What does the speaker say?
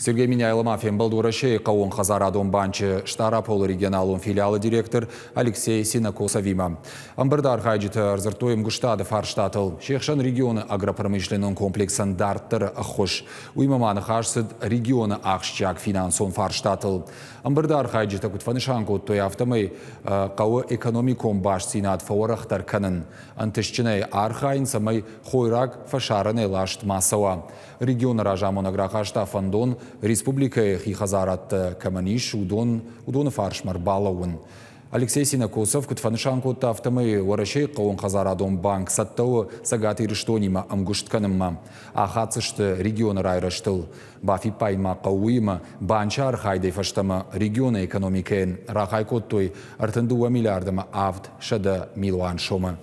Сергей Миняйлы мафен Балдурашей, Каун қауын қазарадың банчы штара пол регионалын филиалы директор Алексей Синакосавима. Амбардар хайджиты арзыртуем гуштады фарштатыл. Шехшан регионы Агропромышленный комплексын дарттыр ұққыш. Уймаманы хашсыд регионы ақшчак финансон фарштатыл. Амбырдар хайджиты күтфанышан көттой автомай қауы э, экономиком баш синат фауырақтар кәнін. Антышчынай архайн самай хойрак фашарыны лашт масауа. Регион ражамын хашта фандон республика хихазаратты каманиш удон удоны фаршмар балауын. Алексей Синакосов күтфанышан котта автомы орашей қауын қазарадон банк саттауы сагаты рыштонима А Ахацышты регион райрыштыл, Бафи пайма қауыйма банчар архайдай фаштама региона экономикен рахай коттой артынды миллиардыма авт шада милуан шомы.